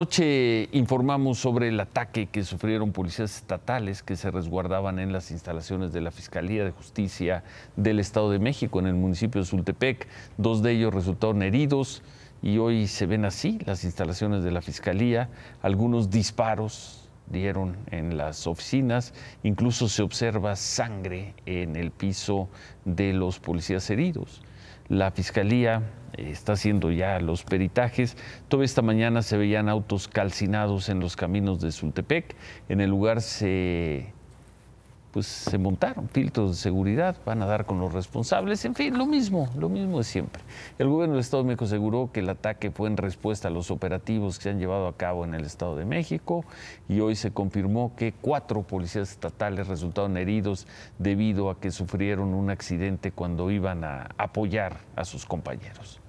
Noche informamos sobre el ataque que sufrieron policías estatales que se resguardaban en las instalaciones de la Fiscalía de Justicia del Estado de México en el municipio de Zultepec. Dos de ellos resultaron heridos y hoy se ven así las instalaciones de la Fiscalía. Algunos disparos dieron en las oficinas, incluso se observa sangre en el piso de los policías heridos. La fiscalía eh, está haciendo ya los peritajes. Toda esta mañana se veían autos calcinados en los caminos de Sultepec. En el lugar se pues se montaron filtros de seguridad, van a dar con los responsables, en fin, lo mismo, lo mismo de siempre. El gobierno del Estado de México aseguró que el ataque fue en respuesta a los operativos que se han llevado a cabo en el Estado de México y hoy se confirmó que cuatro policías estatales resultaron heridos debido a que sufrieron un accidente cuando iban a apoyar a sus compañeros.